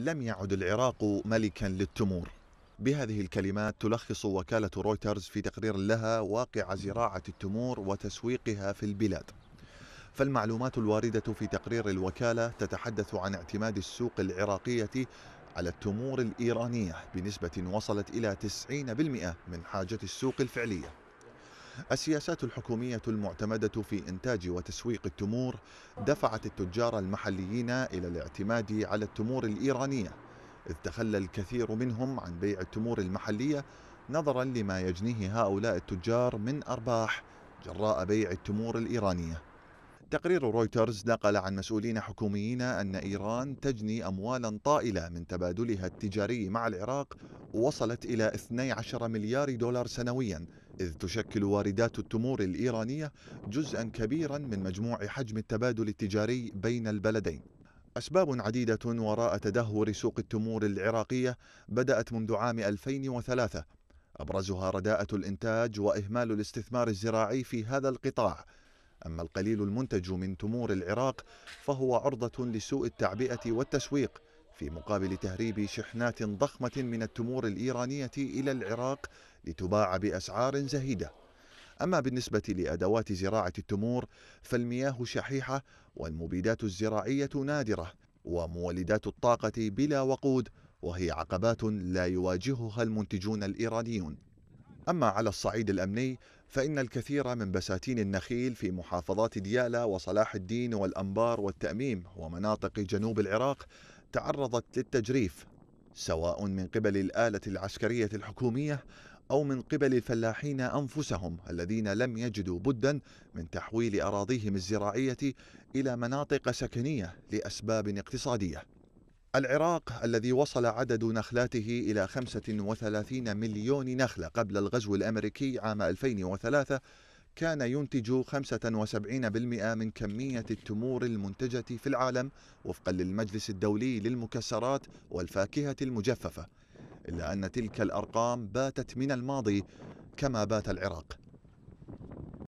لم يعد العراق ملكا للتمور بهذه الكلمات تلخص وكالة رويترز في تقرير لها واقع زراعة التمور وتسويقها في البلاد فالمعلومات الواردة في تقرير الوكالة تتحدث عن اعتماد السوق العراقية على التمور الإيرانية بنسبة وصلت إلى 90% من حاجة السوق الفعلية السياسات الحكومية المعتمدة في إنتاج وتسويق التمور دفعت التجار المحليين إلى الاعتماد على التمور الإيرانية إذ تخلى الكثير منهم عن بيع التمور المحلية نظرا لما يجنيه هؤلاء التجار من أرباح جراء بيع التمور الإيرانية تقرير رويترز نقل عن مسؤولين حكوميين أن إيران تجني أموالا طائلة من تبادلها التجاري مع العراق وصلت إلى 12 مليار دولار سنويا إذ تشكل واردات التمور الإيرانية جزءا كبيرا من مجموع حجم التبادل التجاري بين البلدين أسباب عديدة وراء تدهور سوق التمور العراقية بدأت منذ عام 2003 أبرزها رداءة الإنتاج وإهمال الاستثمار الزراعي في هذا القطاع أما القليل المنتج من تمور العراق فهو عرضة لسوء التعبئة والتسويق في مقابل تهريب شحنات ضخمة من التمور الإيرانية إلى العراق لتباع بأسعار زهيدة أما بالنسبة لأدوات زراعة التمور فالمياه شحيحة والمبيدات الزراعية نادرة ومولدات الطاقة بلا وقود وهي عقبات لا يواجهها المنتجون الإيرانيون أما على الصعيد الأمني فإن الكثير من بساتين النخيل في محافظات ديالى وصلاح الدين والأنبار والتأميم ومناطق جنوب العراق تعرضت للتجريف سواء من قبل الآلة العسكرية الحكومية أو من قبل الفلاحين أنفسهم الذين لم يجدوا بدا من تحويل أراضيهم الزراعية إلى مناطق سكنية لأسباب اقتصادية العراق الذي وصل عدد نخلاته إلى 35 مليون نخلة قبل الغزو الأمريكي عام 2003 كان ينتج 75% من كمية التمور المنتجة في العالم وفقا للمجلس الدولي للمكسرات والفاكهة المجففة إلا أن تلك الأرقام باتت من الماضي كما بات العراق